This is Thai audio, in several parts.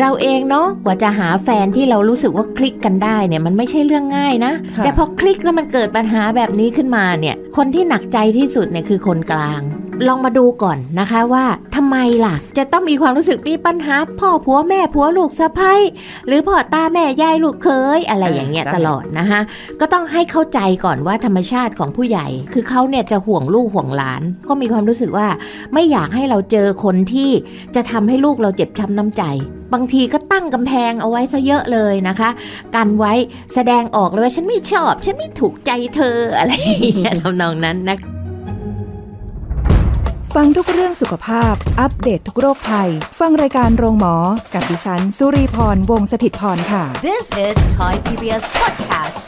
เราเองเนาะกว่าจะหาแฟนที่เรารู้สึกว่าคลิกกันได้เนี่ยมันไม่ใช่เรื่องง่ายนะ แต่พอคลิกแล้วมันเกิดปัญหาแบบนี้ขึ้นมาเนี่ย คนที่หนักใจที่สุดเนี่ย คือคนกลาง ลองมาดูก่อนนะคะว่าทำไมล่ะ จะต้องมีความรู้สึกมีปัญหา พ่อผัวแม่ผัวลูกสะพ้ยหรือพ่อตาแม่ยายลูกเคยอะไรอย่างเงี้ยตลอดนะคะก็ต้องให้เข้าใจก่อนว่าธรรมชาติของผู้ใหญ่ คือเขาเนี่ยจะห่วงลูกห่วงหลาน ก็มีความรู้สึกว่าไม่อยากให้เราเจอคนที่จะทำให้ลูกเราเจ็บช้าน้ำใจบางทีก็ตั้งกำแพงเอาไว้ซะเยอะเลยนะคะ กันไว้แสดงออกเลยว่าฉันไม่ชอบ ฉันไม่ถูกใจเธออะไร้ทำนองนั้นนะ ฟังทุกเรื่องสุขภาพอัปเดตททุกโรคภัยฟังรายการโรงหมอกับดิฉันสุรีพรวงศิตพรค่ะ This is Thai PBS podcast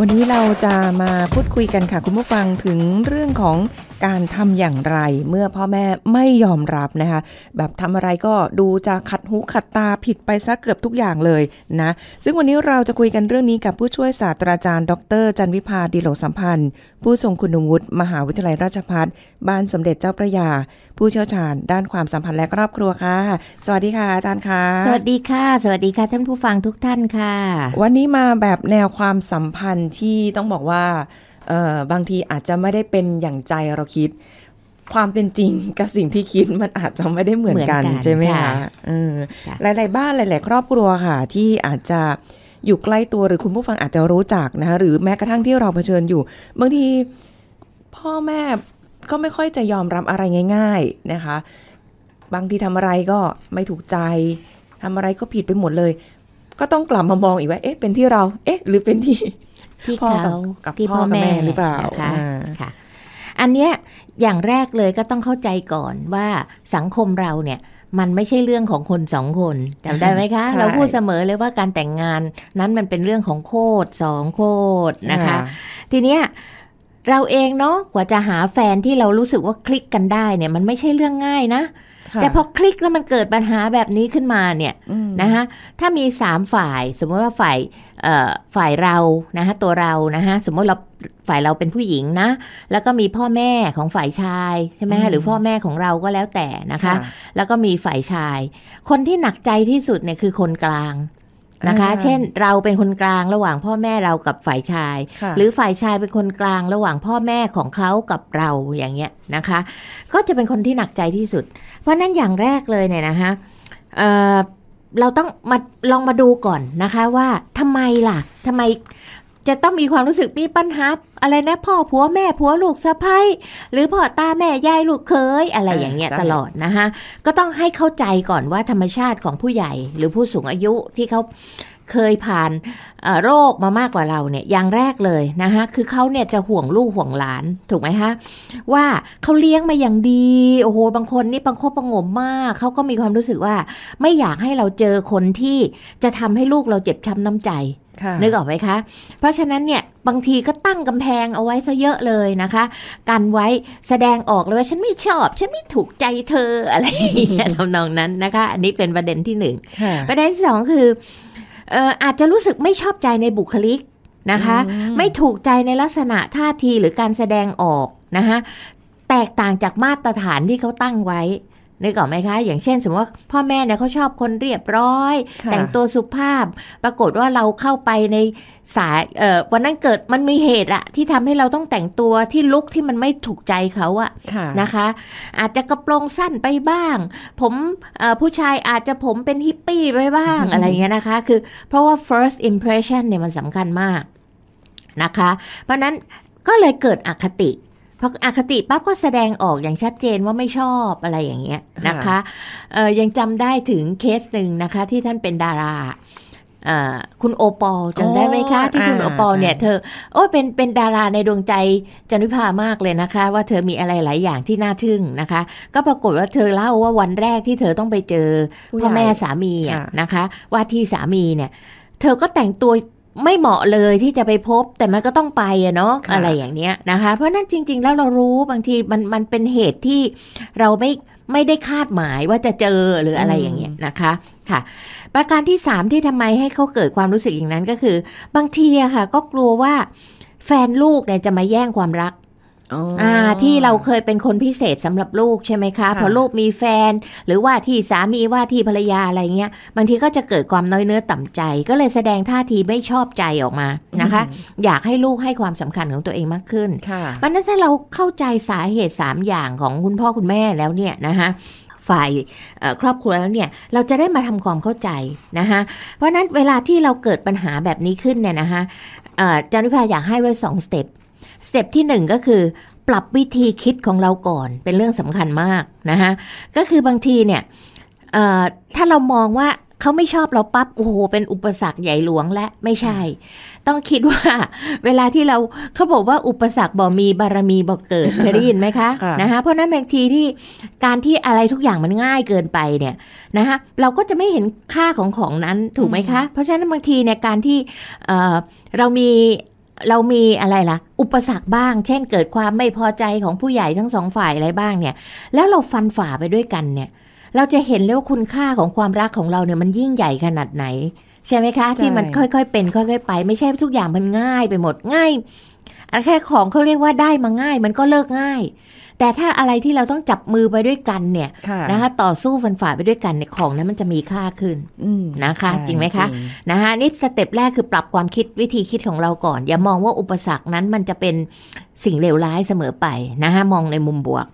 วันนี้เราจะมาพูดคุยกันค่ะคุณผู้ฟังถึงเรื่องของการทำอย่างไรเมื่อพ่อแม่ไม่ยอมรับนะคะ แบบทำอะไรก็ดูจะขัดหูขัดตาผิดไปซะเกือบทุกอย่างเลยนะ ซึ่งวันนี้เราจะคุยกันเรื่องนี้กับผู้ช่วยศาสตราจารย์ ดรจันวิพาดีโลสัมพันธ์ผู้ทรงคุณวุฒิมหาวิทยาลัยราชภัฏบ้านสมเด็จเจ้าพระยา ผู้เชี่ยวชาญ ด้านความสัมพันธ์และครอบครัวค่ะ สวัสดีค่ะอาจารย์ค่ะสวัสดีค่ะ สวัสดีค่ะท่านผู้ฟังทุกท่านค่ะ วันนี้มาแบบแนวความสัมพันธ์ที่ต้องบอกว่าบางทีอาจจะไม่ได้เป็นอย่างใจเราคิดความเป็นจริงกับสิ่งที่คิดมันอาจจะไม่ได้เหมือนกันใช่ไหมคะหลาย ๆ บ้านหลาย ๆ ครอบครัวค่ะ ที่อาจจะอยู่ใกล้ตัวหรือคุณผู้ฟังอาจจะรู้จักนะคะหรือแม้กระทั่งที่เราเผชิญอยู่ บางทีพ่อแม่ก็ไม่ค่อยจะยอมรับอะไรง่าย ๆ นะคะ บางทีทำอะไรก็ไม่ถูกใจทำอะไรก็ผิดไปหมดเลย ก็ต้องกลับมามองอีกว่า เอ๊ะ เป็นที่เราเอ๊ะ หรือเป็นที่ที่เขากับพ่อแม่หรือเปล่าค่ะอันเนี้ยอย่างแรกเลยก็ต้องเข้าใจก่อนว่าสังคมเราเนี่ยมันไม่ใช่เรื่องของคนสองคนจำได้ไหมคะ เราพูดเสมอเลยว่าการแต่งงานนั้นมันเป็นเรื่องของโคตรสองโคตรนะคะ ทีเนี้ยเราเองเนาะ กว่าจะหาแฟนที่เรารู้สึกว่าคลิกกันได้เนี่ย มันไม่ใช่เรื่องง่ายนะแต่พอคลิกแล้วมันเกิดปัญหาแบบนี้ขึ้นมาเนี่ยนะคะถ้ามีสามฝ่าย สมมติว่าฝ่ายฝ่ายเรานะคะตัวเรานะคะสมมติเราฝ่ายเราเป็นผู้หญิงนะ แล้วก็มีพ่อแม่ของฝ่ายชายใช่ไหมหรือพ่อแม่ของเราก็แล้วแต่นะคะ แล้วก็มีฝ่ายชาย คนที่หนักใจที่สุดเนี่ยคือคนกลางนะคะ เช่นเราเป็นคนกลางระหว่างพ่อแม่เรากับฝ่ายชาย หรือฝ่ายชายเป็นคนกลางระหว่างพ่อแม่ของเขากับเรา อย่างเงี้ย นะคะ ก็จะเป็นคนที่หนักใจที่สุด เพราะนั้นอย่างแรกเลยเนี่ย นะคะเเราต้องมาลองมาดูก่อนนะคะว่าทำไมล่ะทำไมจะต้องมีความรู้สึกมีปัญหาอะไรนะพ่อผัวแม่ผัวลูกสะพ้ยหรือพ่อตาแม่ยายลูกเคย อะไรอย่างเงี้ยตลอดนะคะก็ต้องให้เข้าใจก่อนว่าธรรมชาติของผู้ใหญ่หรือผู้สูงอายุที่เขาเคยผ่านโรคมามากกว่าเราเนี่ยอย่างแรกเลยนะคะ คือเขาเนี่ยจะห่วงลูกห่วงหลานถูกไหมคะว่าเขาเลี้ยงมาอย่างดี โอ้โหบางคนนี่บางคบประงมมากเขาก็มีความรู้สึกว่า ไม่อยากให้เราเจอคนที่จะทำให้ลูกเราเจ็บช้าน้ำใจ นึกออกไหมคะเพราะฉะนั้นเนี่ยบางทีก็ตั้งกำแพงเอาไว้ซะเยอะเลยนะคะ กันไว้แสดงออกเลยว่าฉันไม่ชอบ ฉันไม่ถูกใจเธออะไรง้ทำนองนั้นนะคะ อันนี้เป็นประเด็นที่หนึ่งประเด็นที่สองคืออาจจะรู้สึกไม่ชอบใจในบุคลิกนะคะไม่ถูกใจในลักษณะท่าทีหรือการแสดงออกนะคะแตกต่างจากมาตรฐานที่เขาตั้งไว้นึกออกไหมคะอย่างเช่นสมมติว่าพ่อแม่เนี่ยเขาชอบคนเรียบร้อย แต่งตัวสุภาพ ปรากฏว่าเราเข้าไปในสายเออวันนั้นเกิดมันมีเหตุอะที่ทำให้เราต้องแต่งตัวที่ลุกที่มันไม่ถูกใจเขาอะนะคะ อาจจะกระโปรงสั้นไปบ้างผมผู้ชายอาจจะผมเป็นฮิปปี้ไปบ้างอะไรเงี้ยนะคะ คือเพราะว่า first impression เนี่ยมันสำคัญมากนะคะ เพราะนั้นก็เลยเกิดอคติออคติปั๊บก็แสดงออกอย่างชัดเจนว่าไม่ชอบอะไรอย่างเงี้ยนะคะ เออยังจำได้ถึงเคสหนึ่งนะคะที่ท่านเป็นดาราคุณ โอปอลจำได้ไหมคะ ที่คุณ โอปอลเนี่ยเธอโอ้เป็นเป็นดาราในดวงใจจันวิภามากเลยนะคะ ว่าเธอมีอะไรหลายอย่างที่น่าทึ่งนะคะ ก็ปรากฏว่าเธอเล่าว่าวันแรกที่เธอต้องไปเจอพ่อแม่สามีะนะคะ ว่าที่สามีเนี่ย เธอก็แต่งตัวไม่เหมาะเลยที่จะไปพบแต่มันก็ต้องไปอะเนาะอะไรอย่างเนี้ยนะคะ เพราะนั้นจริงๆ แล้วเรารู้บางทีมันมันเป็นเหตุที่เราไม่ไม่ได้คาดหมายว่าจะเจอหรืออะไรอย่างเงี้ยนะคะค่ะ ประการที่สามที่ทำไมให้เขาเกิดความรู้สึกอย่างนั้นก็คือ บางทีอะค่ะก็กลัวว่าแฟนลูกเนี่ยจะมาแย่งความรักอ่าที่เราเคยเป็นคนพิเศษสำหรับลูกใช่ไหมคะพอลูกมีแฟนหรือว่าที่สามีว่าที่ภรรยาอะไรเงี้ยบางทีก็จะเกิดความน้อยเนื้อต่ำใจ ก็เลยแสดงท่าทีไม่ชอบใจออกมานะคะ อยากให้ลูกให้ความสำคัญของตัวเองมากขึ้นเพราะนั้นถ้าเราเข้าใจสาเหตุ 3 อย่างของคุณพ่อคุณแม่แล้วเนี่ยนะคะฝ่ายครอบครัวแล้วเนี่ยเราจะได้มาทำความเข้าใจนะคะเพราะนั้นเวลาที่เราเกิดปัญหาแบบนี้ขึ้นเนี่ยนะคะจานวิภาอยากให้ไว้2สเต็ปสเต็ปที่1ก็คือปรับวิธีคิดของเราก่อนเป็นเรื่องสำคัญมากนะคะก็คือบางทีเนี่ยถ้าเรามองว่าเขาไม่ชอบเราปับ๊บโอ้โหเป็นอุปสรรคใหญ่หลวงและไม่ใช่ ต้องคิดว่าเวลาที่เราเขาบอกว่าอุปสรรคบ่มีบารมีบ่เกิด เคยได้ยินไหมคะนะคะเพราะนั้นบางทีที่การที่อะไรทุกอย่างมันง่ายเกินไปเนี่ยนะคะเราก็จะไม่เห็นค่าของของนั้นถูกไหมคะเพราะฉะนั้นบางทีเนี่ยการที่เรามีเรามีอะไรล่ะอุปสรรคบ้าง เช่น เกิดความไม่พอใจของผู้ใหญ่ทั้งสองฝ่ายอะไรบ้างเนี่ย แล้วเราฟันฝ่าไปด้วยกันเนี่ย เราจะเห็นแล้วคุณค่าของความรักของเราเนี่ยมันยิ่งใหญ่ขนาดไหน ใช่ไหมคะที่มันค่อย ๆ เป็น ค่อย ๆไป ไม่ใช่ ทุกอย่างมันง่ายไปหมดง่ายแค่ของเขาเรียกว่าได้มาง่ายมันก็เลิกง่ายแต่ถ้าอะไรที่เราต้องจับมือไปด้วยกันเนี่ยนะคะ ต่อสู้ฟันฝ่าไปด้วยกันเนี่ยของนั้นมันจะมีค่าขึ้นนะคะ จริงไหมคะนะคะนี่สเต็ปแรกคือปรับความคิดวิธีคิดของเราก่อน อย่ามองว่าอุปสรรคนั้นมันจะเป็นสิ่งเลวร้ายเสมอไปนะคะมองในมุมบวก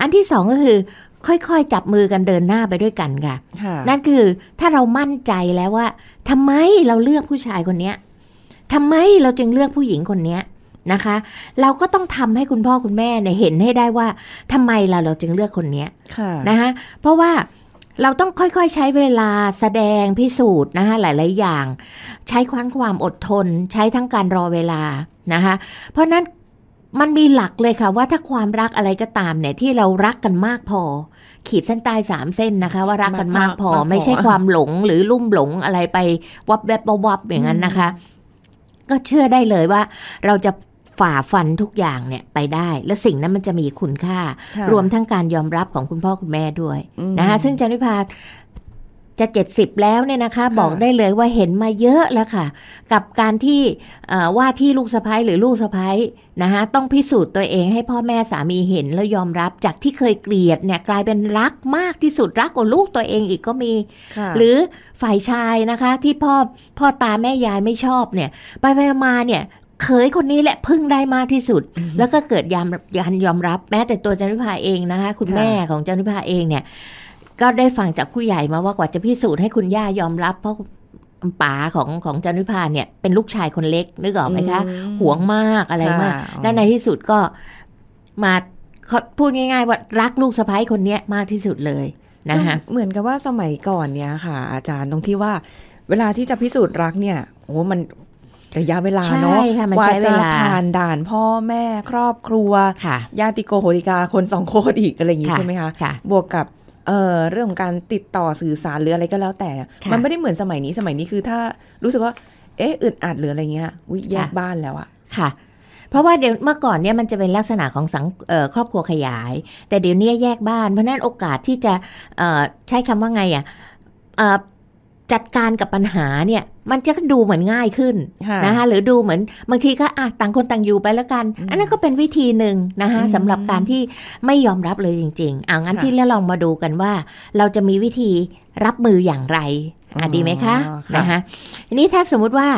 อันที่สองก็คือค่อยๆจับมือกันเดินหน้าไปด้วยกันค่ะนั่นคือถ้าเรามั่นใจแล้วว่าทำไมเราเลือกผู้ชายคนนี้ทำไมเราจึงเลือกผู้หญิงคนนี้นะคะเราก็ต้องทำให้คุณพ่อคุณแม่เนี่ยเห็นให้ได้ว่าทำไมเราเราจึงเลือกคนเนี้ยนะคะเพราะว่าเราต้องค่อยๆใช้เวลาแสดงพิสูจน์นะคะหลายๆอย่าง ใช้ความความอดทนใช้ทั้งการรอเวลานะคะเพราะนั้นมันมีหลักเลยค่ะว่าถ้าความรักอะไรก็ตามเนี่ย ที่เรารักกันมากพอ ขีดเส้นใต้สามเส้นนะคะว่ารักกันมากพอไม่ใช่ความหลงหรือลุ่มหลงอะไรไปวับแวบวับอย่างนั้นนะคะ ก็เชื่อได้เลยว่าเราจะฝ่าฟันทุกอย่างเนี่ย ไปได้แล้วสิ่งนั้นมันจะมีคุณค่า รวมทั้งการยอมรับของคุณพ่อคุณแม่ด้วย นะคะซึ่งจันวิพาจะเจ็ดสิบแล้วเนี่ยนะคะ บอกได้เลยว่าเห็นมาเยอะแล้วค่ะ กับการที่ว่าที่ลูกสะพ้ายหรือลูกสะพ้ายนะคะต้องพิสูจน์ตัวเองให้พ่อแม่สามีเห็น แล้วยอมรับจากที่เคยเกลียดเนี่ยกลายเป็นรักมากที่สุดรักกว่าลูกตัวเองอีกก็มี หรือฝ่ายชายนะคะที่พ่อพ่อตาแม่ยายไม่ชอบเนี่ยไปไปมาเนี่ยเขยคนนี้แหละพึ่งได้มากที่สุด แล้วก็เกิดยามยันยอมรับ แม้แต่ตัวจันทิพาเองนะคะ คุณแม่ของจันทิพาเองเนี่ย ก็ได้ฟังจากผู้ใหญ่มาว่ากว่าจะพิสูจน์ให้คุณย่ายอมรับ เพราะป๋าของของจันทิพาเนี่ย เป็นลูกชายคนเล็กนึกออกไหมคะห่วงมากอะไรมากแล้วในที่สุดก็มาพูดง่าย ๆ ว่ารักลูกสะพ้ยคนนี้มากที่สุดเลยนะคะเหมือนกับว่าสมัยก่อนเนี่ยค่ะ อาจารย์ตรงที่ว่าเวลาที่จะพิสูจน์รักเนี่ยโอ้มันระยะเวลาเนาะว่าจะผ่านด่านพ่อแม่ครอบครัวญาติโกโหติกาคนสองโคตรอีกอะไรอย่างนี้ใช่ไหมคะคะบวกกับเเรื่องของการติดต่อสื่อสารหรืออะไรก็แล้วแต่ มันไม่ได้เหมือนสมัยนี้ สมัยนี้คือถ้ารู้สึกว่า เอ๊ะอึดอัดหรืออะไรเงี้ยวิแยกบ้านแล้วอะค่ะ เพราะว่าเดี๋ยวเมื่อก่อนเนี่ยมันจะเป็นลักษณะของสังครอบครัวขยาย แต่เดี๋ยวนี้แยกบ้าน เพราะนั้นโอกาสที่จะใช้คำว่าไงอะจัดการกับปัญหาเนี่ยมันจะดูเหมือนง่ายขึ้นนะคะหรือดูเหมือนบางทีก็อ่ะต่างคนต่างอยู่ไปแล้วกัน อันนั้นก็เป็นวิธีหนึ่งนะคะสำหรับการที่ไม่ยอมรับเลยจริง ๆอ่ะงั้นที่เราลองมาดูกันว่าเราจะมีวิธีรับมืออย่างไรอ่ะดีไหมคะนะคะทีนี้ถ้าสมมุติว่า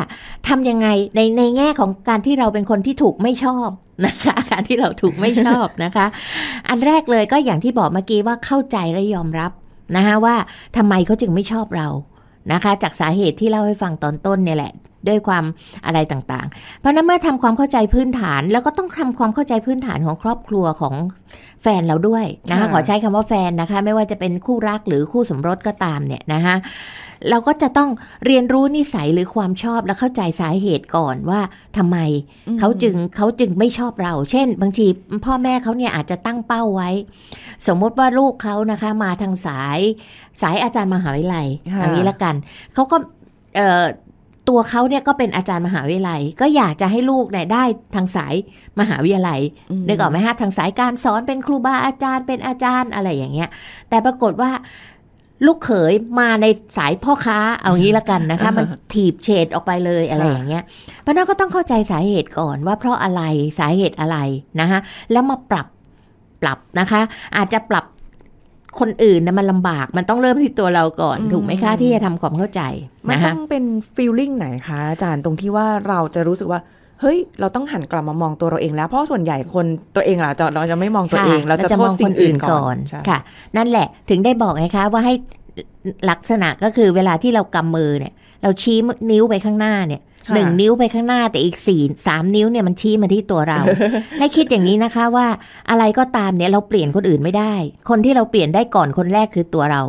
ทํำยังไงในในแง่ของการที่เราเป็นคนที่ถูกไม่ชอบนะคะการที่เราถูกไม่ชอบนะคะ อันแรกเลยก็อย่างที่บอกเมื่อกี้ว่าเข้าใจและยอมรับนะคะว่าทำไมเขาจึงไม่ชอบเรานะคะจากสาเหตุที่เล่าให้ฟังตอนต้นเนี่ยแหละ ด้วยความอะไรต่าง ๆ เพราะนั้นเมื่อทำความเข้าใจพื้นฐานแล้วก็ต้องทำความเข้าใจพื้นฐานของครอบครัวของแฟนเราด้วยนะคะ ขอใช้คำว่าแฟนนะคะ ไม่ว่าจะเป็นคู่รักหรือคู่สมรสก็ตามเนี่ยนะคะเราก็จะต้องเรียนรู้นิสัยหรือความชอบและเข้าใจสาเหตุก่อนว่าทำไมเขาจึงเขาจึงไม่ชอบเรา เช่น บางทีพ่อแม่เขาเนี่ยอาจจะตั้งเป้าไว้ สมมติว่าลูกเขานะคะมาทางสายสายอาจารย์มหาวิทยาลัย อย่างนี้ละกันเขาก็ตัวเขาเนี่ยก็เป็นอาจารย์มหาวิทยาลัย ก็อยากจะให้ลูกเนี่ยได้ทางสายมหาวิทยาลัยน้ก่อนไหมฮะทางสายการสอนเป็นครูบาอาจารย์เป็นอาจารย์อะไรอย่างเงี้ยแต่ปรากฏว่าลูกเขยมาในสายพ่อค้าเอางี้ละกันนะคะ มันถีบเฉดออกไปเลยอะไรอย่างเงี้ยพานักก็ต้องเข้าใจสาเหตุก่อนว่าเพราะอะไรสาเหตุอะไรนะคะแล้วมาปรับปรับนะคะ อาจจะปรับคนอื่นนะมันลำบาก มันต้องเริ่มที่ตัวเราก่อน ถูกไหมคะที่จะทำความเข้าใจมันต้องเป็นฟีลลิ่งไหนคะอาจารย์ตรงที่ว่าเราจะรู้สึกว่าเฮ้ย เราต้องหันกลับมามองตัวเราเองแล้ว เพราะส่วนใหญ่คนตัวเองล่ะเราจะไม่มองตัวเอง เราจะโทษสิ่งอื่นก่อน ค่ะ นั่นแหละถึงได้บอกไงคะว่าให้ลักษณะก็คือเวลาที่เรากำมือเนี่ยเราชี้นิ้วไปข้างหน้าเนี่ยหนึ่งนิ้วไปข้างหน้าแต่อีกสี่สามนิ้วเนี่ยมันชี้มาที่ตัวเราให้คิดอย่างนี้นะคะว่าอะไรก็ตามเนี่ย เราเปลี่ยนคนอื่นไม่ได้ คนที่เราเปลี่ยนได้ก่อนคนแรกคือตัวเรา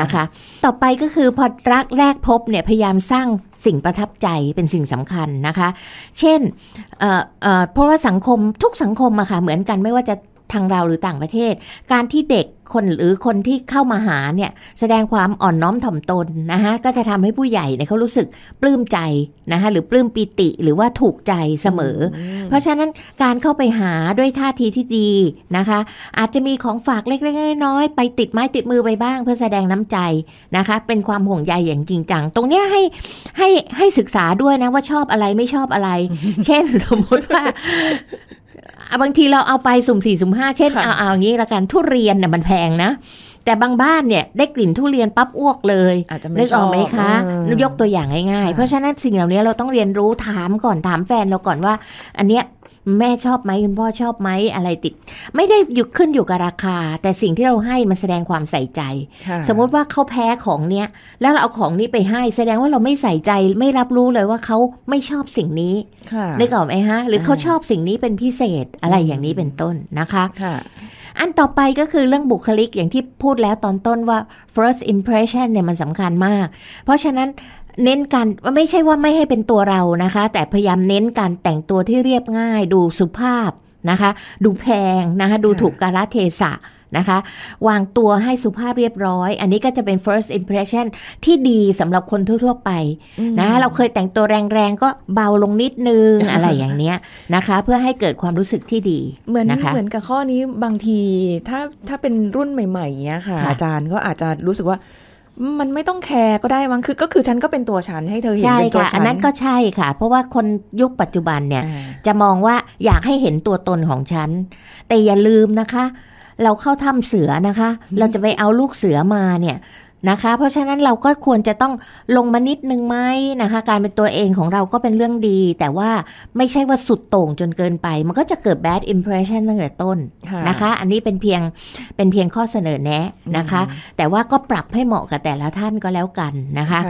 นะคะ ต่อไปก็คือพอรักแรกพบเนี่ย พยายามสร้างสิ่งประทับใจเป็นสิ่งสำคัญนะคะ เช่นเเพราะว่าสังคมทุกสังคมอะค่ะ เหมือนกันไม่ว่าจะทางเราหรือต่างประเทศการที่เด็กคนหรือคนที่เข้ามาหาเนี่ยแสดงความอ่อนน้อมถ่อมตนนะคะก็จะทำให้ผู้ใหญ่เนี่ยเขารู้สึกปลื้มใจนะคะหรือปลื้มปิติหรือว่าถูกใจเสมอ เพราะฉะนั้นการเข้าไปหาด้วยท่าทีที่ดีนะคะ อาจจะมีของฝากเล็กๆน้อยๆไปติดไม้ติดมือไปบ้างเพื่อแสดงน้ำใจนะคะ เป็นความห่วงใยอย่างจริงจังตรงเนี้ยให้ให้ให้ศึกษาด้วยนะว่าชอบอะไรไม่ชอบอะไร เช่นสมมติว่าบางทีเราเอาไป สุ่มสี่สุ่มห้าเช่น เอาเอางนี้ละกัน ทุเรียนเนี่ยมันแพงนะแต่บางบ้านเนี่ย ได้กลิ่นทุเรียนปั๊บอ้วกเลยอาจจะไม่นออกไหมคะยกตัวอย่างง่ายๆเพราะฉะนั้นสิ่งเหล่านี้เราต้องเรียนรู้ถามก่อนถามแฟนเราก่อนว่า อันเนี้ยแม่ชอบไหมคุณพ่อชอบไหมอะไรติด ไม่ได้หยุดขึ้นอยู่กับราคา แต่สิ่งที่เราให้มันแสดงความใส่ใจ สมมติว่าเขาแพ้ของเนี้ยแล้วเราเอาของนี้ไปให้แสดงว่าเราไม่ใส่ใจ ไม่รับรู้เลยว่าเขาไม่ชอบสิ่งนี้น้ก่อกไหมฮะหรือเขาชอบสิ่งนี้เป็นพิเศษอะไรอย่างนี้เป็นต้นนะคะอันต่อไปก็คือเรื่องบุคลิกอย่างที่พูดแล้วตอนต้นว่า first impression เนี่ยมันสำคัญมาก เพราะฉะนั้นเน้นการไม่ใช่ว่าไม่ให้เป็นตัวเรานะคะ แต่พยายามเน้นการแต่งตัวที่เรียบง่าย ดูสุภาพนะคะ ดูแพงนะคะดูถูกกาลเทศะนะคะ วางตัวให้สุภาพเรียบร้อย อันนี้ก็จะเป็น first impression ที่ดีสำหรับคนทั่วๆ ไปนะเราเคยแต่งตัวแรงๆ ก็เบาลงนิดนึงอะไรอย่างเนี้ยนะคะ เพื่อให้เกิดความรู้สึกที่ดี เหมือนนะคะเหมือนกับข้อนี้บางทีถ้าถ้าเป็นรุ่นใหม่ๆเนี้ยค่ะ อาจารย์ก็อาจจะรู้สึกว่า มันไม่ต้องแคร์ก็ได้มั้งคือ ก็คือฉันก็เป็นตัวฉันให้เธอเห็นเป็นตัวฉันอันนั้นก็ใช่ค่ะ เพราะว่าคนยุคปัจจุบันเนี่ย จะมองว่าอยากให้เห็นตัวตนของฉัน แต่อย่าลืมนะคะเราเข้าถ้ำเสือนะคะ เราจะไปเอาลูกเสือมาเนี่ยนะคะ เพราะฉะนั้นเราก็ควรจะต้องลงมานิดนึงไหมนะคะ การเป็นตัวเองของเราก็เป็นเรื่องดี แต่ว่าไม่ใช่ว่าสุดโต่งจนเกินไป มันก็จะเกิด bad impression ตั้งแต่ต้นนะคะ อันนี้เป็นเพียงเป็นเพียงข้อเสนอแนะนะคะ แต่ว่าก็ปรับให้เหมาะกับแต่ละท่านก็แล้วกันนะคะ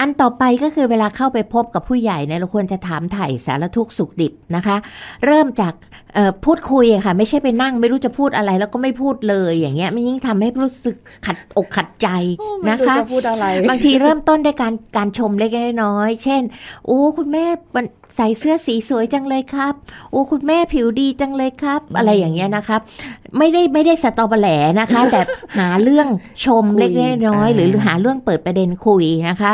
อันต่อไปก็คือเวลาเข้าไปพบกับผู้ใหญ่เนี่ยเราควรจะถามไถ่าสารทุกสุขดิบนะคะ เริ่มจากพูดคุยค่ะ ไม่ใช่ไปนั่งไม่รู้จะพูดอะไร แล้วก็ไม่พูดเลยอย่างเงี้ยมันยิ่งทำให้รู้สึกขัดอกขัดใจนะคะจะพูดอะไร บางทีเริ่มต้นด้วยการการชมเล็กน้อยเช่นโอ้คุณแม่ใส่เสื้อสีสวยจังเลยครับโอ้คุณแม่ผิวดีจังเลยครับ อะไรอย่างเงี้ยนะครับ ไม่ได้ไม่ได้สตอเบแหลนะคะแต่หาเรื่องชมเล็กน้อยหรือหาเรื่องเปิดประเด็นคุยนะคะ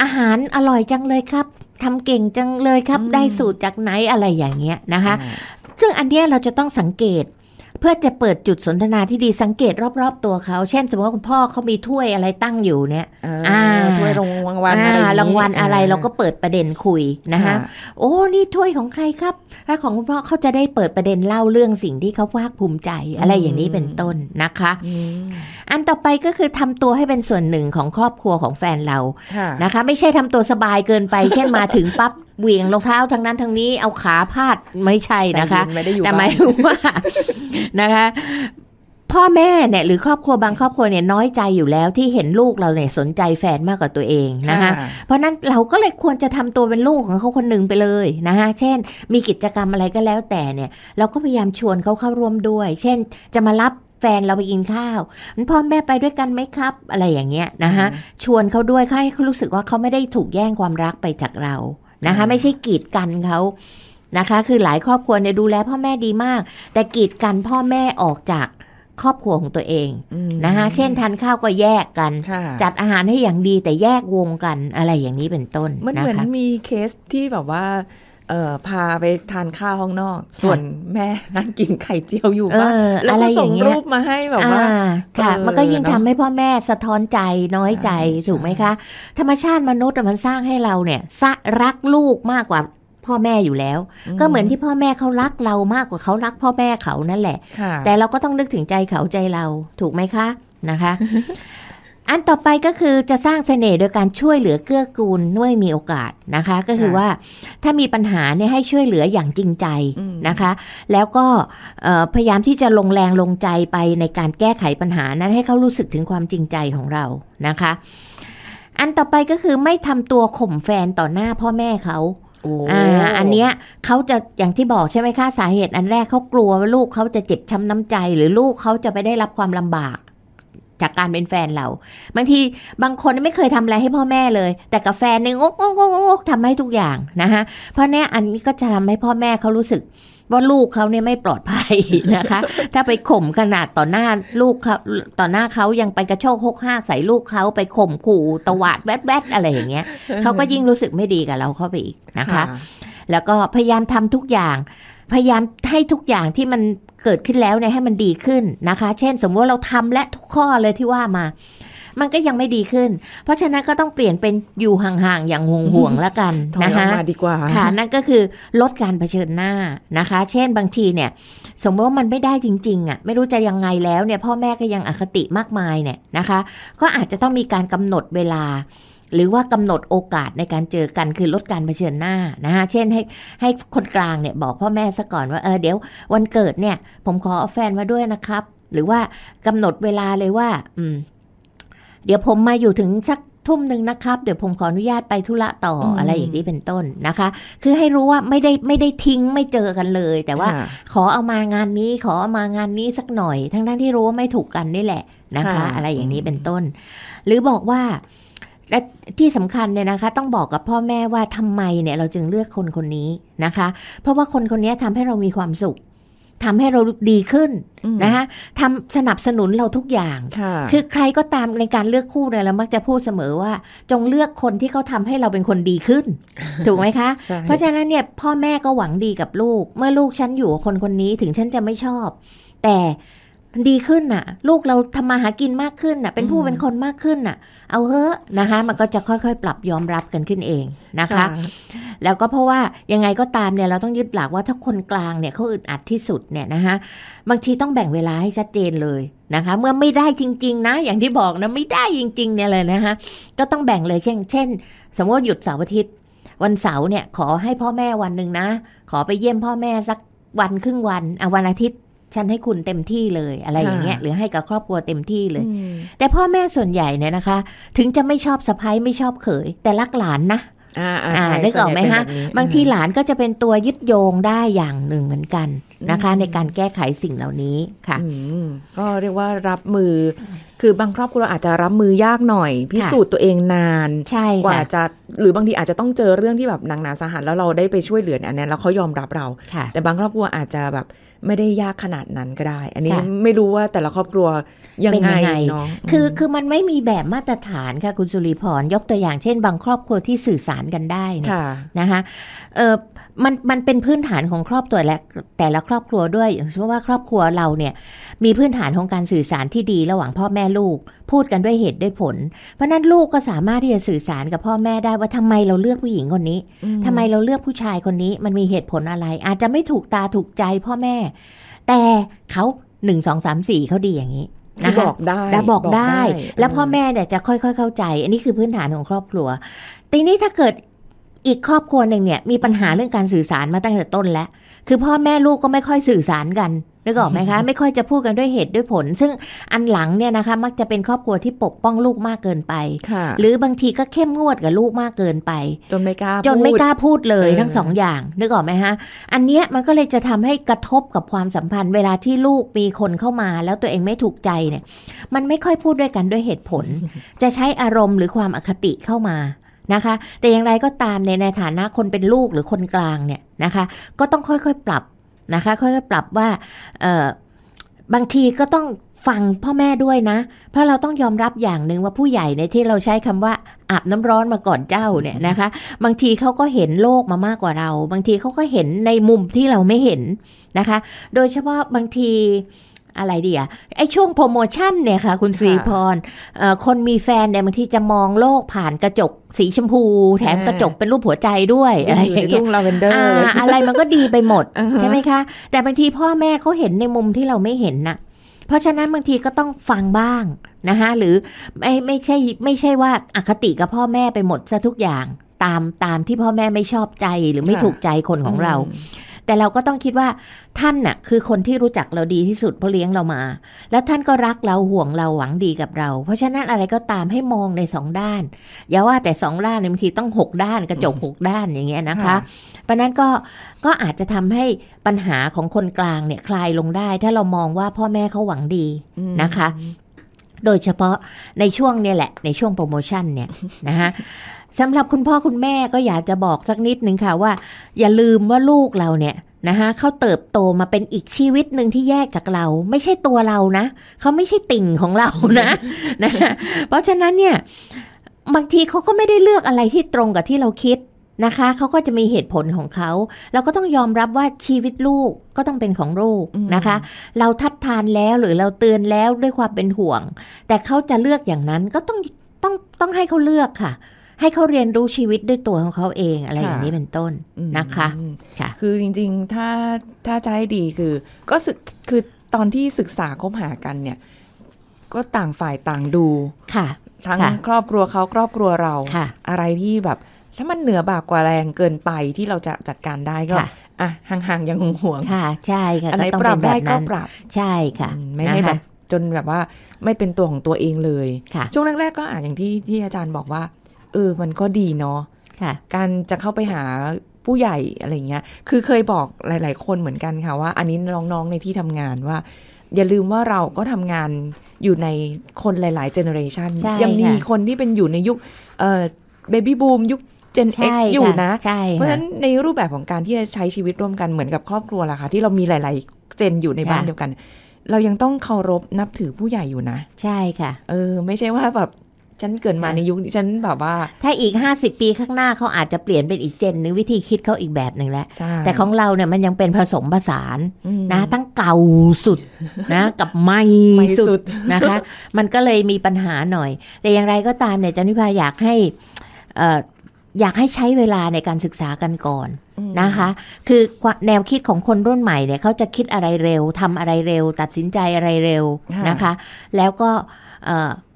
อาหารอร่อยจังเลยครับทำเก่งจังเลยครับ ได้สูตรจากไหนอะไรอย่างเงี้ยนะคะ ซึ่งอันเนี้ยเราจะต้องสังเกตเพื่อจะเปิดจุดสนทนาที่ดีสังเกตรอบๆ ตัวเขาเช่น สมมติว่าคุณพ่อเขามีถ้วยอะไรตั้งอยู่เนี่ยถ้วยรางวัลอะไรรางวัลอะไรเราก็เปิดประเด็นคุยนะคะโอ้นี่ถ้วยของใครครับ ถ้าของคุณพ่อเขาจะได้เปิดประเด็นเล่าเรื่องสิ่งที่เขาภาคภูมิใจอะไรอย่างนี้เป็นต้นนะคะ อันต่อไปก็คือทำตัวให้เป็นส่วนหนึ่งของครอบครัวของแฟนเรานะคะ ไม่ใช่ทำตัวสบายเกินไปเช่นมาถึงปั๊บเหวี่ยงรองเท้าทางนั้นทางนี้เอาขาพาดไม่ใช่นะคะแต่หมายถึงว่านะคะพ่อแม่เนี่ยหรือครอบครัว บางครอบครัวเนี่ยน้อยใจอยู่แล้วที่เห็นลูกเราเนี่ย สนใจแฟนมากกว่าตัวเองนะคะเพราะนั้นเราก็เลยควรจะทำตัวเป็นลูกของเขาคนหนึ่งไปเลยนะคะเช่น มีกิจกรรมอะไรก็แล้วแต่เนี่ยเราก็พยายามชวนเขาเข้าร่วมด้วย เช่นจะมารับแฟนเราไปกินข้าวพ่อแม่ไปด้วยกันไหมครับอะไรอย่างเงี้ยนะคะชวนเขาด้วยให้เขารู้สึกว่าเขาไม่ได้ถูกแย่งความรักไปจากเรานะคะไม่ใช่กีดกันเขานะคะคือหลายครอบครัวเนี่ยดูแลพ่อแม่ดีมาก แต่กีดกันพ่อแม่ออกจากครอบครัวของตัวเองนะคะเช่นทานข้าวก็แยกกัน จัดอาหารให้อย่างดีแต่แยกวงกันอะไรอย่างนี้เป็นต้นมันเหมือนมีเคสที่แบบว่าเอ่อพาไปทานข้าวห้องนอก ส่วนแม่นั่งกินไข่เจียวอยู่บ้านแล้วก็ส่งรูปมาให้แบบว่า ค่ะ มันก็ยิ่งทำให้พ่อแม่สะท้อนใจน้อยใจ ถูกไหมคะ ธรรมชาติมนุษย์มันสร้างให้เราเนี่ยรักลูกมากกว่าพ่อแม่อยู่แล้ว ก็เหมือนที่พ่อแม่เขารักเรามากกว่าเขารักพ่อแม่เขานั่นแหละ แต่เราก็ต้องนึกถึงใจเขาใจเราถูกไหมคะนะคะอันต่อไปก็คือจะสร้างเสน่ห์โดยการช่วยเหลือเกื้อกูลด้วยมีโอกาสนะคะ ก็คือว่าถ้ามีปัญหาเนี่ยให้ช่วยเหลืออย่างจริงใจนะคะ แล้วก็พยายามที่จะลงแรงลงใจไปในการแก้ไขปัญหานั้นให้เขารู้สึกถึงความจริงใจของเรานะคะ อันต่อไปก็คือไม่ทำตัวข่มแฟนต่อหน้าพ่อแม่เขา อ่า อันเนี้ยเขาจะอย่างที่บอกใช่ไหมคะสาเหตุ อันแรกเขากลัวว่าลูกเขาจะเจ็บช้ำน้ำใจหรือลูกเขาจะไปได้รับความลำบากจากการเป็นแฟนเราบางทีบางคนไม่เคยทำอะไรให้พ่อแม่เลย แต่กับแฟนเนี่ยงกงกงกทำให้ทุกอย่างนะคะเพราะเนี้ยอันนี้ก็จะทำให้พ่อแม่เขารู้สึก ว่าลูกเขาเนี่ยไม่ปลอดภัยนะคะ ถ้าไปข่มขนาดต่อหน้าลูกเขาต่อหน้าเขายังไปกระโชกหกห้าใส่ลูกเขาไปข่มขู่ตวาดแวดแวดอะไรอย่างเงี้ยเขาก็ยิ่งรู้สึกไม่ดีกับเราเข้าไปอีกนะคะ แล้วก็พยายามทำทุกอย่าง พยายามให้ทุกอย่างที่มันเกิดขึ้นแล้วเนี่ยให้มันดีขึ้นนะคะ เช่นสมมติว่าเราทำและทุกข้อเลยที่ว่ามา มันก็ยังไม่ดีขึ้น เพราะฉะนั้นก็ต้องเปลี่ยนเป็นอยู่ห่างๆอย่างห่วงห่วงละกันนะคะดีกว่าค่ะนั่นก็คือลดการเผชิญหน้านะคะ เช่น บางทีเนี่ย สมมติว่ามันไม่ได้จริงๆอ่ะไม่รู้จะยังไงแล้วเนี่ย พ่อแม่ก็ยังอคติมากมายเนี่ยนะคะ ก็อาจจะต้องมีการกำหนดเวลาหรือว่ากำหนดโอกาสในการเจอกันคือลดการเผชิญหน้านะคะเช่น ให้ให้คนกลางเนี่ยบอกพ่อแม่ซะก่อนว่า เออเดี๋ยววันเกิดเนี่ยผมขอเอาแฟนมาด้วยนะครับ หรือว่ากำหนดเวลาเลยว่า อืม เดี๋ยวผมมาอยู่ถึงสักทุ่มหนึ่งนะครับ เดี๋ยวผมขออนุญาตไป ธุระต่ออะไรอย่างนี้เป็นต้นนะคะ คือให้รู้ว่าไม่ได้ไม่ได้ทิ้งไม่เจอกันเลย แต่ว่า ขอเอามางานนี้ ขอเอามางานนี้สักหน่อยทั้งทั้งที่รู้ว่าไม่ถูกกันนี่แหละนะคะ อะไรอย่างนี้เป็นต้น หรือบอกว่าและที่สำคัญเนี่ยนะคะต้องบอกกับพ่อแม่ว่าทำไมเนี่ยเราจึงเลือกคนคนนี้นะคะเพราะว่าคนคนนี้ทำให้เรามีความสุขทำให้เราดีขึ้นนะคะทำสนับสนุนเราทุกอย่างคือใครก็ตามในการเลือกคู่เนี่ยเรามักจะพูดเสมอว่า จงเลือกคนที่เขาทาให้เราเป็นคนดีขึ้น ถูกไหมคะเพราะฉะนั้นเนี่ย พ่อแม่ก็หวังดีกับลูก เมื่อลูกฉันอยู่คนคนนี้ถึงฉันจะไม่ชอบ แต่มันดีขึ้นน่ะลูกเราทำมาหากินมากขึ้นน่ะเป็นผู้เป็นคนมากขึ้นน่ะเอาเฮ้ะนะคะมันก็จะค่อยๆ ปรับยอมรับกันขึ้นเองนะคะแล้วก็เพราะว่ายังไงก็ตามเนี่ยเราต้องยึดหลักว่าถ้าคนกลางเนี่ยเขาอึดอัดที่สุดเนี่ยนะคะบางทีต้องแบ่งเวลาให้ชัดเจนเลยนะคะเมื่อไม่ได้จริงๆนะอย่างที่บอกนะไม่ได้จริงๆเนี่ยเลยนะคะก็ต้องแบ่งเลยเช่น เช่น สมมติหยุดเสาร์อาทิตย์ วันเสาร์เนี่ยขอให้พ่อแม่วันหนึ่งนะ ขอไปเยี่ยมพ่อแม่สักวันครึ่งวันอ่ะวันอาทิตย์ฉันให้คุณเต็มที่เลยอะไรอย่างเงี้ยหรือให้กับครอบครัวเต็มที่เลย แต่พ่อแม่ส่วนใหญ่เนี่ยนะคะ ถึงจะไม่ชอบสะพ้ายไม่ชอบเขยแต่รักหลานนะอ่านึกออกไหมฮะบางทีหลานก็จะเป็นตัวยึดโยงได้อย่างหนึ่งเหมือนกันนะคะ ในการแก้ไขสิ่งเหล่านี้ค่ะก็เรียกว่ารับมือ คือบางครอบครัวอาจจะรับมือยากหน่อยพิสูจน์ตัวเองนานใช่กว่าจะหรือบางทีอาจจะต้องเจอเรื่องที่แบบหนังหนาสาหัสแล้วเราได้ไปช่วยเหลืออันนั้นแล้วเขายอมรับเรา แต่บางครอบครัวอาจจะแบบไม่ได้ยากขนาดนั้นก็ได้ อันนี้ไม่รู้ว่าแต่ละครอบครัวยังไงเนาะคือคือมันไม่มีแบบมาตรฐานค่ะ คุณสุริพร ยกตัวอย่างเช่นบางครอบครัวที่สื่อสารกันได้นะคะเออมันมันเป็นพื้นฐานของครอบตัวและแต่ละครอบครัวด้วยอย่างเช่นว่า ครอบครัวเราเนี่ย มีพื้นฐานของการสื่อสารที่ดีระหว่างพ่อแม่ลูกพูดกันด้วยเหตุด้วยผล เพราะนั้นลูกก็สามารถที่จะสื่อสารกับพ่อแม่ได้ว่าทำไมเราเลือกผู้หญิงคนนี้ ทำไมเราเลือกผู้ชายคนนี้ มันมีเหตุผลอะไร อาจจะไม่ถูกตาถูกใจพ่อแม่ แต่เขาหนึ่งสองสามสี่เขาดีอย่างนี้นะบอกได้แ้วบอกได้แล้วพ่อแม่เนี่ยจะค่อย ๆ เข้าใจ อันนี้คือพื้นฐานของครอบครัวทีนี้ถ้าเกิดอีกครอบครัวหนึ่งเนี่ยมีปัญหาเรื่องการสื่อสารมาตั้งแต่ต้นแล้ว คือพ่อแม่ลูกก็ไม่ค่อยสื่อสารกันนึกออกไหมคะ ไม่ค่อยจะพูดกันด้วยเหตุด้วยผล ซึ่งอันหลังเนี่ยนะคะมักจะเป็นครอบครัวที่ปกป้องลูกมากเกินไป หรือบางทีก็เข้มงวดกับลูกมากเกินไป จนไม่กล้าจนไม่กล้าพูดเลยทั้งสองอย่างนึกออกไหมคะอันเนี้ยมันก็เลยจะทำให้กระทบกับความสัมพันธ์เวลาที่ลูกมีคนเข้ามา แล้วตัวเองไม่ถูกใจเนี่ย มันไม่ค่อยพูดด้วยกันด้วยเหตุผล จะใช้อารมณ์หรือความอคติเข้ามานะคะแต่อย่างไรก็ตามในในฐานะคนเป็นลูกหรือคนกลางเนี่ยนะคะ ก็ต้องค่อยๆปรับนะคะค่อยๆปรับว่าบางทีก็ต้องฟังพ่อแม่ด้วยนะ เพราะเราต้องยอมรับอย่างหนึ่งว่าผู้ใหญ่ในที่เราใช้คำว่าอาบน้ำร้อนมาก่อนเจ้าเนี่ยนะคะ บางทีเขาก็เห็นโลกมามากกว่าเราบางทีเขาก็เห็นในมุมที่เราไม่เห็นนะคะ โดยเฉพาะบางทีอะไรเดียวไอช่วงโปรโมชั่นเนี่ยค่ะคุณสีพรคนมีแฟนเนี่ยบางทีจะมองโลกผ่านกระจกสีชมพู แถมกระจกเป็นรูปหัวใจด้วย อะไรอย่างเงี้ยทุ่งลาเวนเดอร์ อะไรมันก็ดีไปหมดใช่ไหมคะ แต่บางทีพ่อแม่เขาเห็นในมุมที่เราไม่เห็นน่ะเพราะฉะนั้นบางทีก็ต้องฟังบ้างนะคะหรือไม่ไม่ใช่ไม่ใช่ว่าอคติกับพ่อแม่ไปหมดซะทุกอย่างตามตามที่พ่อแม่ไม่ชอบใจหรือไม่ถูกใจคนของเราแต่เราก็ต้องคิดว่าท่านน่ะคือคนที่รู้จักเราดีที่สุด เพราะเลี้ยงเรามาแล้วท่านก็รักเราห่วงเราหวังดีกับเรา เพราะฉะนั้นอะไรก็ตามให้มองในสองด้านอย่าว่าแต่สองด้านในบางทีต้องหกด้านกระจกหกด้านอย่างเงี้ยนะคะ เพราะนั้นก็ก็อาจจะทำให้ปัญหาของคนกลางเนี่ยคลายลงได้ถ้าเรามองว่าพ่อแม่เขาหวังดีนะคะ โดยเฉพาะในช่วงเนี่ยแหละในช่วงโปรโมชั่นเนี่ยนะคะสำหรับคุณพ่อคุณแม่ก็อยากจะบอกสักนิดนึงค่ะว่าอย่าลืมว่าลูกเราเนี่ยนะคะเขาเติบโตมาเป็นอีกชีวิตหนึ่งที่แยกจากเรา ไม่ใช่ตัวเรานะเขาไม่ใช่ติ่งของเรานะนะะเพราะฉะนั้นเนี่ย บางทีเขาก็ไม่ได้เลือกอะไรที่ตรงกับที่เราคิดนะคะเขาก็จะมีเหตุผลของเขาเราก็ต้องยอมรับว่าชีวิตลูกก็ต้องเป็นของลูกนะคะ เราทัดทานแล้วหรือเราเตือนแล้วด้วยความเป็นห่วง แต่เขาจะเลือกอย่างนั้นก็ต้องต้องต้องให้เขาเลือกค่ะให้เขาเรียนรู้ชีวิตด้วยตัวของเขาเองอะไรอย่างนี้เป็นต้นนะคะค่ะคือจริงๆ ถ้าถ้าใจดีคือ ก็สึกคือตอนที่ศึกษาคบหากันเนี่ย ก็ต่างฝ่ายต่างดูค่ะทั้งครอบครัวเขาครอบครัวเราอะไรที่แบบ ถ้ามันเหนือบากกว่าแรงเกินไปที่เราจะจัดการได้ก็อ่ะห่างๆยังห่วงค่ะ ใช่ค่ะอะไรปรับได้ก็ปรับ ใช่ค่ะ ไม่ให้แบบ จนแบบว่า ไม่เป็นตัวของตัวเองเลย ช่วงแรกๆ ก็อ่านอย่างที่ที่อาจารย์บอกว่าเออ มันก็ดีเนาะะการจะเข้าไปหาผู้ใหญ่อะไรเงี้ย คือเคยบอกหลาย ๆ คนเหมือนกันค่ะว่าอันนี้น้อง ๆ ในที่ทำงานว่า อย่าลืมว่าเราก็ทำงานอยู่ในคนหลาย ๆ เจเนอเรชันยังมีคนที่เป็นอยู่ในยุคเอ่อเบบี้บูมยุคเจนเอยู่นะ เพราะฉะนั้นในรูปแบบของการที่จะใช้ชีวิตร่วมกันเหมือนกับครอบครัวล่ะค่ะ ที่เรามีหลาย ๆ เจนอยู่ในบ้านเดียวกัน เรายังต้องเคารพนับถือผู้ใหญ่อยู่นะใช่ค่ะ เออ ไม่ใช่ว่าแบบฉันเกิดมาในยุคนี้ ฉันแบบว่าถ้าอีก 50 ปีข้างหน้าเขาอาจจะเปลี่ยนเป็นอีกเจนนึงวิธีคิดเขาอีกแบบหนึ่งแล้วแต่ของเราเนี่ยมันยังเป็นผสมผสานนะตั้งเก่าสุดนะกับไม่สุดนะคะ มันก็เลยมีปัญหาหน่อย แต่อย่างไรก็ตามเนี่ย จันวิภาอยากให้อยากให้ใช้เวลาในการศึกษากันก่อนนะคะ คือแนวคิดของคนรุ่นใหม่เนี่ยเขาจะคิดอะไรเร็วทำอะไรเร็ว ตัดสินใจอะไรเร็วนะคะ แล้วก็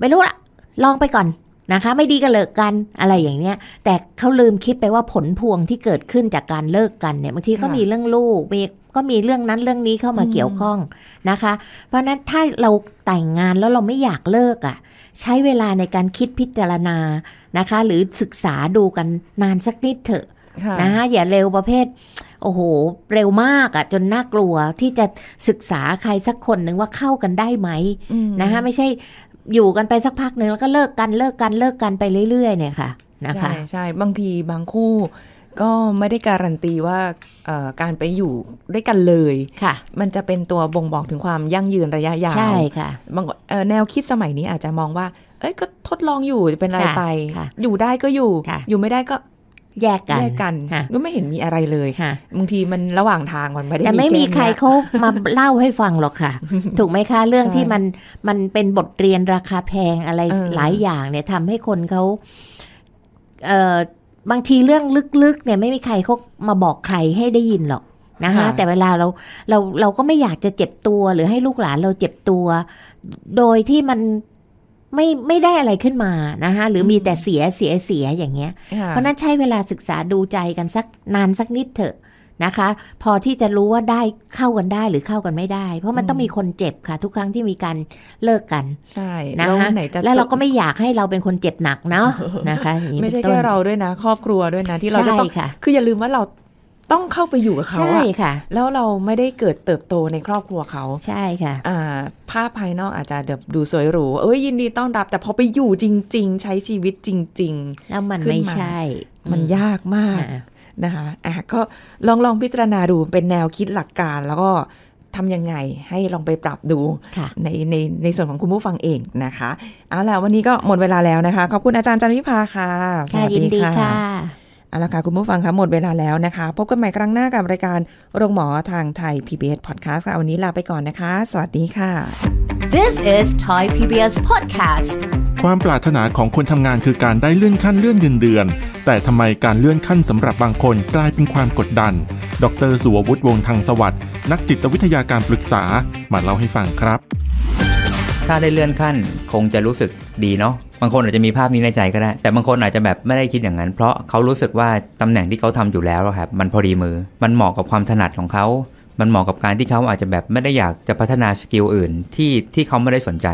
ไม่รู้ละลองไปก่อนนะคะไม่ดีก็เลิกกันอะไรอย่างเนี้ยแต่เขาลืมคิดไปว่าผลพวงที่เกิดขึ้นจากการเลิกกัน เนี่ยบางทีก็มีเรื่องลูกมีก็มีเรื่องนั้นเรื่องนี้เข้ามาเกี่ยวข้องนะคะ เพราะนั้นถ้าเราแต่งงานแล้วเราไม่อยากเลิกอะ่ะ ใช้เวลาในการคิดพิจารณานะคะ หรือศึกษาดูกันนานสักนิดเถอะนะคะอย่าเร็วประเภท โอ้โห เร็วมากอะ่ะ จนน่ากลัวที่จะศึกษาใครสักคนหนึ่งว่าเข้ากันได้ไหมนะคะไม่ใช่อยู่กันไปสักพักหนึ่งแล้วก็เลิกกันเลิกกันเลิกกันไปเรื่อยๆเนี่ยค่ะนะคะใช่ใช่บางทีบางคู่ก็ไม่ได้การันตีว่าการไปอยู่ด้วยกันเลยค่ะ มันจะเป็นตัวบ่งบอกถึงความยั่งยืนระยะยาวใช่ค่ะบางแนวคิดสมัยนี้อาจจะมองว่า เอ้ยก็ทดลองอยู่จะเป็นอะไรไป อยู่ได้ก็อยู่อยู่ไม่ได้ก็แยกกันแยกกันก็ไม่เห็นมีอะไรเลยบางทีมันระหว่างทางมันไม่ได้แต่ไม่มีใครเขามาเล่าให้ฟังหรอกค่ะถูกไหมคะเรื่องที่มันมันเป็นบทเรียนราคาแพงอะไรหลายอย่าง เนี่ยทำให้คนเขาเออบางทีเรื่องลึกๆเนี่ยไม่มีใครเขามาบอกใครให้ได้ยินหรอกนะคะแต่เวลาเราเราเราก็ไม่อยากจะเจ็บตัวหรือให้ลูกหลานเราเจ็บตัว โดยที่มันไม่ไม่ได้อะไรขึ้นมานะคะ หรือมีแต่เสียเสียเสียอย่างเงี้ยเพราะนั้นใช้เวลาศึกษาดูใจกันสักนานสักนิดเถอะนะคะ พอที่จะรู้ว่าได้เข้ากันได้หรือเข้ากันไม่ได้ เพราะมันต้องมีคนเจ็บ ค่ะ ทุกครั้งที่มีการเลิกกันใช่นะคะแล้วเราก็ไม่อยากให้เราเป็นคนเจ็บหนักเนาะนะคะ ไม่ใช่แค่เราด้วยนะ ครอบครัวด้วยนะที่เราจะต้องคืออย่าลืมว่าเราต้องเข้าไปอยู่กับเขาใช่ค่ะ แล้วเราไม่ได้เกิดเติบโตในครอบครัวเขา ใช่ค่ะ อ่า ภาพภายนอกอาจจะดูสวยหรู เอ้ยยินดีต้อนรับ แต่พอไปอยู่จริงๆ ใช้ชีวิตจริงๆ แล้วมันไม่ใช่ มันยากมากนะคะอ่ะก็ลองลองพิจารณาดูเป็นแนวคิดหลักการ แล้วก็ทำยังไงให้ลองไปปรับดู ในในในส่วนของคุณผู้ฟังเองนะคะ เอาล่ะวันนี้ก็หมดเวลาแล้วนะคะขอบคุณอาจารย์จันวิภาค่ะสวัสดีค่ะเอาละค่ะ คุณผู้ฟังคะหมดเวลาแล้วนะคะพบกันใหม่ครั้งหน้ากับรายการโรงหมอทางไทย PBS Podcast ค่ะวันนี้ลาไปก่อนนะคะ สวัสดีค่ะ This is Thai PBS Podcast ความปรารถนาของคนทำงานคือการได้เลื่อนขั้นเลื่อนเือนเดือน แต่ทำไมการเลื่อนขั้นสำหรับบางคนกลายเป็นความกดดัน ดรสุววุฒิวงทางสวัสด์นักจิตวิทยาการปรึกษา มาเล่าให้ฟังครับ ถ้าได้เลื่อนขั้น คงจะรู้สึกดีเนาะบางคนอาจจะมีภาพนี้ในใจก็ได้ แต่บางคนอาจจะแบบไม่ได้คิดอย่างนั้น เพราะเขารู้สึกว่าตำแหน่งที่เขาทำอยู่แล้วครับ มันพอดีมือ มันเหมาะกับความถนัดของเขา มันเหมาะกับการที่เขาอาจจะแบบไม่ได้อยากจะพัฒนาสกิลอื่นที่ที่เขาไม่ได้สนใจ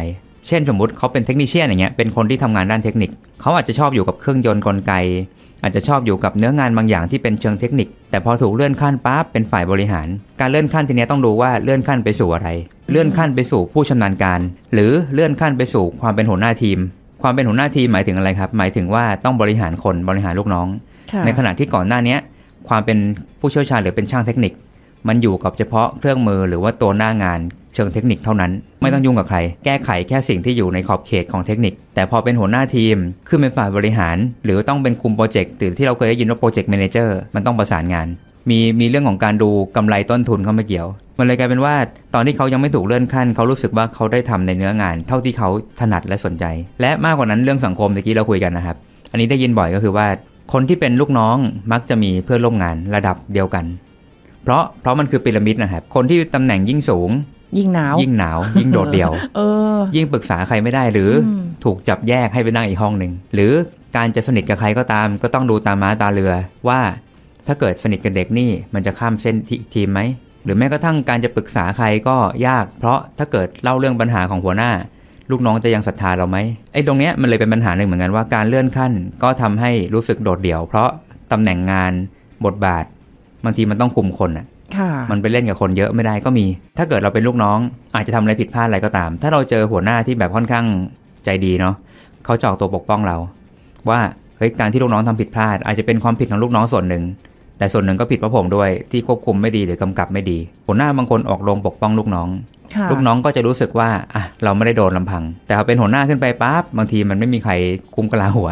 เช่นสมมุติเขาเป็นเทคนิชเชียนอย่างเงี้ย เป็นคนที่ทำงานด้านเทคนิค เขาอาจจะชอบอยู่กับเครื่องยนต์กลไก อาจจะชอบอยู่กับเนื้องานบางอย่างที่เป็นเชิงเทคนิค แต่พอถูกเลื่อนขั้นปั๊บ เป็นฝ่ายบริหาร การเลื่อนขั้นทีนี้ต้องดูว่าเลื่อนขั้นไปสู่อะไร เลื่อนขั้นไปสู่ผู้ชำนาญการ หรือเลื่อนขั้นไปสู่ความเป็นหัวหน้าทีมความเป็นหัวหน้าทีมหมายถึงอะไรครับหมายถึงว่าต้องบริหารคนบริหารลูกน้อง ในขณะที่ก่อนหน้านี้ความเป็นผู้เชี่ยวชาญหรือเป็นช่างเทคนิค มันอยู่กับเฉพาะเครื่องมือหรือว่าตัวหน้างานเชิงเทคนิคเท่านั้น ไม่ต้องยุ่งกับใครแก้ไขแค่สิ่งที่อยู่ในขอบเขตของเทคนิค แต่พอเป็นหัวหน้าทีมขึ้นเป็นฝ่ายบริหาร หรือต้องเป็นคุมโปรเจกต์หรือที่เราเคยได้ยินว่าโปรเจกต์แมเนเจอร์มันต้องประสานงานมีมีเรื่องของการดูกำไรต้นทุนเข้ามาเกี่ยวมันเลยกลายเป็นว่าตอนที่เขายังไม่ถูกเลื่อนขั้น เขารู้สึกว่าเขาได้ทำในเนื้องาน เท่าที่เขาถนัดและสนใจ และมากกว่านั้นเรื่องสังคมเมื่อกี้เราคุยกันนะครับ อันนี้ได้ยินบ่อยก็คือว่า คนที่เป็นลูกน้องมักจะมีเพื่อนร่วมงานระดับเดียวกันเพราะเพราะมันคือพีระมิดนะครับ คนที่ตำแหน่งยิ่งสูง ยิ่งหนาวยิ่งหนาว ยิ่งโดดเดี่ยวเออยิ่งปรึกษาใครไม่ได้หรืออถูกจับแยกให้ไปนั่งอีกห้องหนึ่งหรือการจะสนิทกับใครก็ตามก็ต้องดูตามมาตาเรือว่าถ้าเกิดสนิทกับเด็กนี่มันจะข้ามเส้นทีมไหมหรือแม้กระทั่งการจะปรึกษาใครก็ยาก เพราะถ้าเกิดเล่าเรื่องปัญหาของหัวหน้าลูกน้องจะยังศรัทธาเราไหมไอ้ตรงเนี้ยมันเลยเป็นปัญหาหนึ่งเหมือนกันว่าการเลื่อนขั้นก็ทำให้รู้สึกโดดเดี่ยวเพราะตำแหน่งงานบทบาทบางทีมันต้องคุมคนอ่ะมันไปเล่นกับคนเยอะไม่ได้ก็มี ถ้าเกิดเราเป็นลูกน้อง อาจจะทำอะไรผิดพลาดอะไรก็ตาม ถ้าเราเจอหัวหน้าที่แบบค่อนข้างใจดีเนาะเขาจอกตัวปกป้องเรา ว่าเฮ้ยการที่ลูกน้องทำผิดพลาด อาจจะเป็นความผิดของลูกน้องส่วนหนึ่งแต่ส่วนหนึ่งก็ผิดเพราะผมด้วยที่ควบคุมไม่ดีหรือกำกับไม่ดี หัวหน้าบางคนออกโรงปกป้องลูกน้อง ลูกน้องก็จะรู้สึกว่าอ่ะเราไม่ได้โดนลำพัง แต่พอเป็นหัวหน้าขึ้นไปปั๊บบางทีมันไม่มีใครคุ้มกระลาหัว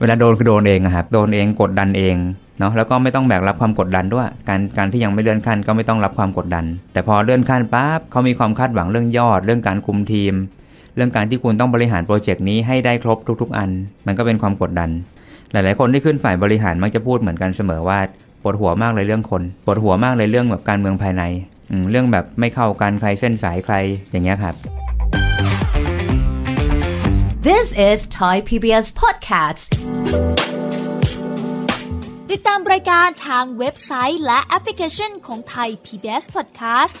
เวลาโดนคือโดนเองครับโดนเองกดดันเองเนาะ แล้วก็ไม่ต้องแบกรับความกดดันด้วย การการที่ยังไม่เลื่อนขั้นก็ไม่ต้องรับความกดดัน แต่พอเลื่อนขั้นปั๊บเขามีความคาดหวังเรื่องยอด เรื่องการคุมทีม เรื่องการที่คุณต้องบริหารโปรเจกต์นี้ให้ได้ครบทุก ๆ อัน มันก็เป็นความกดดันหลาย ๆ คนที่ขึ้นฝ่ายบริหารมักจะพูดเหมือนกันเสมอว่าปวดหัวมากเลยเรื่องคนปวดหัวมากเลยเรื่องแบบการเมืองภายในเรื่องแบบไม่เข้ากันใครเส้นสายใครอย่างเงี้ยครับ This is Thai PBS Podcast ติดตามรายการทางเว็บไซต์และแอปพลิเคชันของ Thai PBS Podcast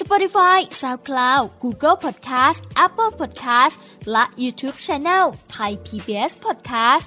Spotify SoundCloud Google Podcast Apple Podcast และ YouTube Channel Thai PBS Podcast